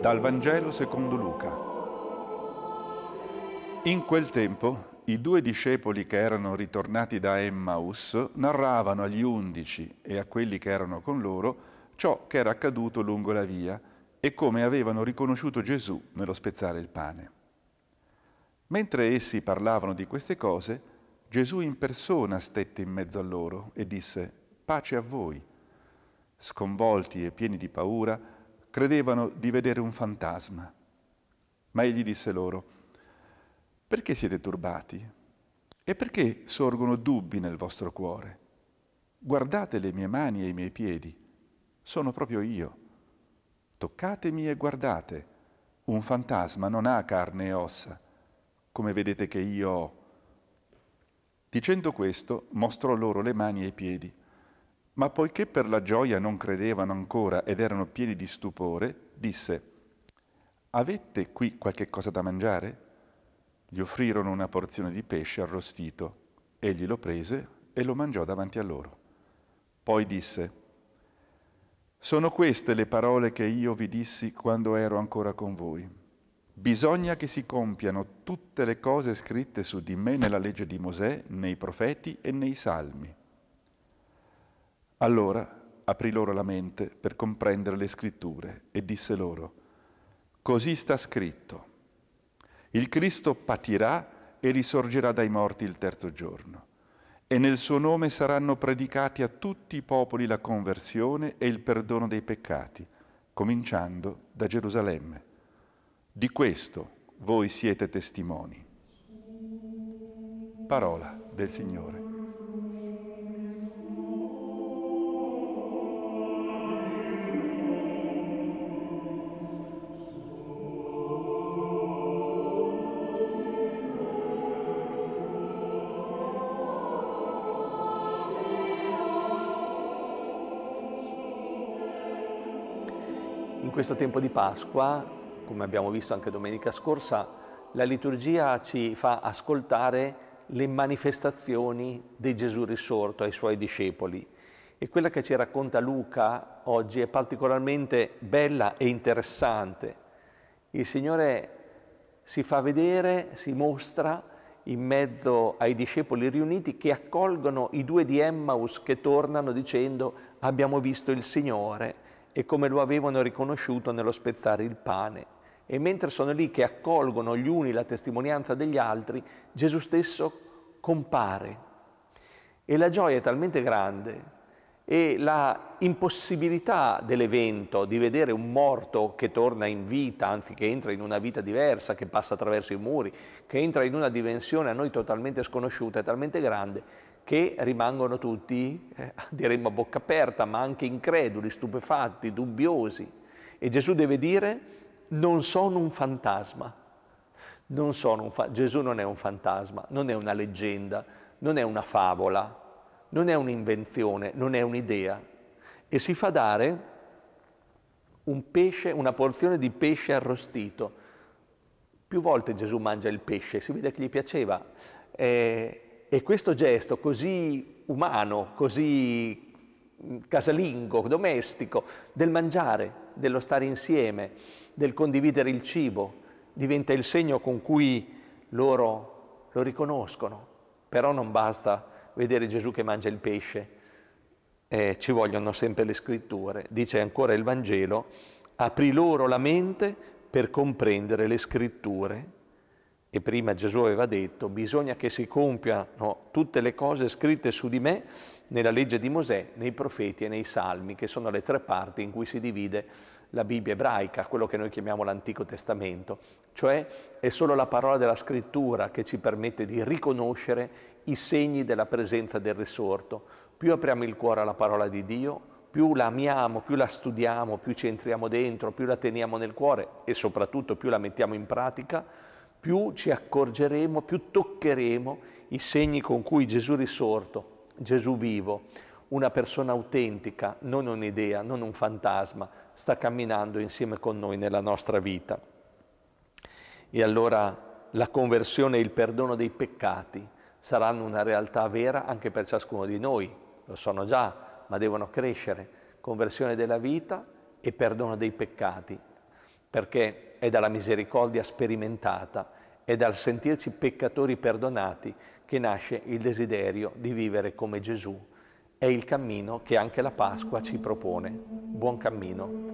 Dal Vangelo secondo Luca. In quel tempo i due discepoli che erano ritornati da Emmaus narravano agli undici e a quelli che erano con loro ciò che era accaduto lungo la via e come avevano riconosciuto Gesù nello spezzare il pane. Mentre essi parlavano di queste cose, Gesù in persona stette in mezzo a loro e disse, pace a voi. Sconvolti e pieni di paura, credevano di vedere un fantasma. Ma egli disse loro, perché siete turbati? E perché sorgono dubbi nel vostro cuore? Guardate le mie mani e i miei piedi, sono proprio io. Toccatemi e guardate, un fantasma non ha carne e ossa, come vedete che io ho. Dicendo questo, mostrò loro le mani e i piedi. Ma poiché per la gioia non credevano ancora ed erano pieni di stupore, disse, Avete qui qualche cosa da mangiare? Gli offrirono una porzione di pesce arrostito. Egli lo prese e lo mangiò davanti a loro. Poi disse, Sono queste le parole che io vi dissi quando ero ancora con voi. Bisogna che si compiano tutte le cose scritte su di me nella legge di Mosè, nei profeti e nei salmi allora aprì loro la mente per comprendere le scritture e disse loro, così sta scritto, il Cristo patirà e risorgerà dai morti il terzo giorno, e nel suo nome saranno predicati a tutti i popoli la conversione e il perdono dei peccati, cominciando da Gerusalemme. Di questo voi siete testimoni. Parola del Signore. questo tempo di Pasqua, come abbiamo visto anche domenica scorsa, la liturgia ci fa ascoltare le manifestazioni di Gesù risorto ai suoi discepoli. E quella che ci racconta Luca oggi è particolarmente bella e interessante. Il Signore si fa vedere, si mostra in mezzo ai discepoli riuniti che accolgono i due di Emmaus che tornano dicendo abbiamo visto il Signore e come lo avevano riconosciuto nello spezzare il pane. E mentre sono lì che accolgono gli uni la testimonianza degli altri, Gesù stesso compare. E la gioia è talmente grande e la impossibilità dell'evento di vedere un morto che torna in vita, anzi che entra in una vita diversa, che passa attraverso i muri, che entra in una dimensione a noi totalmente sconosciuta, è talmente grande che rimangono tutti, eh, diremmo a bocca aperta, ma anche increduli, stupefatti, dubbiosi. E Gesù deve dire, non sono un fantasma. Non sono un fa- Gesù non è un fantasma, non è una leggenda, non è una favola, non è un'invenzione, non è un'idea. E si fa dare un pesce, una porzione di pesce arrostito. Più volte Gesù mangia il pesce, si vede che gli piaceva. Eh, e questo gesto così umano, così mm, casalingo, domestico, del mangiare, dello stare insieme, del condividere il cibo, diventa il segno con cui loro lo riconoscono. Però non basta vedere Gesù che mangia il pesce, eh, ci vogliono sempre le scritture. Dice ancora il Vangelo, apri loro la mente per comprendere le scritture e prima Gesù aveva detto, bisogna che si compiano tutte le cose scritte su di me nella legge di Mosè, nei profeti e nei salmi, che sono le tre parti in cui si divide la Bibbia ebraica, quello che noi chiamiamo l'Antico Testamento. Cioè è solo la parola della scrittura che ci permette di riconoscere i segni della presenza del risorto. Più apriamo il cuore alla parola di Dio, più la amiamo, più la studiamo, più ci entriamo dentro, più la teniamo nel cuore e soprattutto più la mettiamo in pratica, più ci accorgeremo, più toccheremo i segni con cui Gesù risorto, Gesù vivo, una persona autentica, non un'idea, non un fantasma, sta camminando insieme con noi nella nostra vita. E allora la conversione e il perdono dei peccati saranno una realtà vera anche per ciascuno di noi, lo sono già, ma devono crescere. Conversione della vita e perdono dei peccati perché è dalla misericordia sperimentata e dal sentirci peccatori perdonati che nasce il desiderio di vivere come Gesù. È il cammino che anche la Pasqua ci propone. Buon cammino.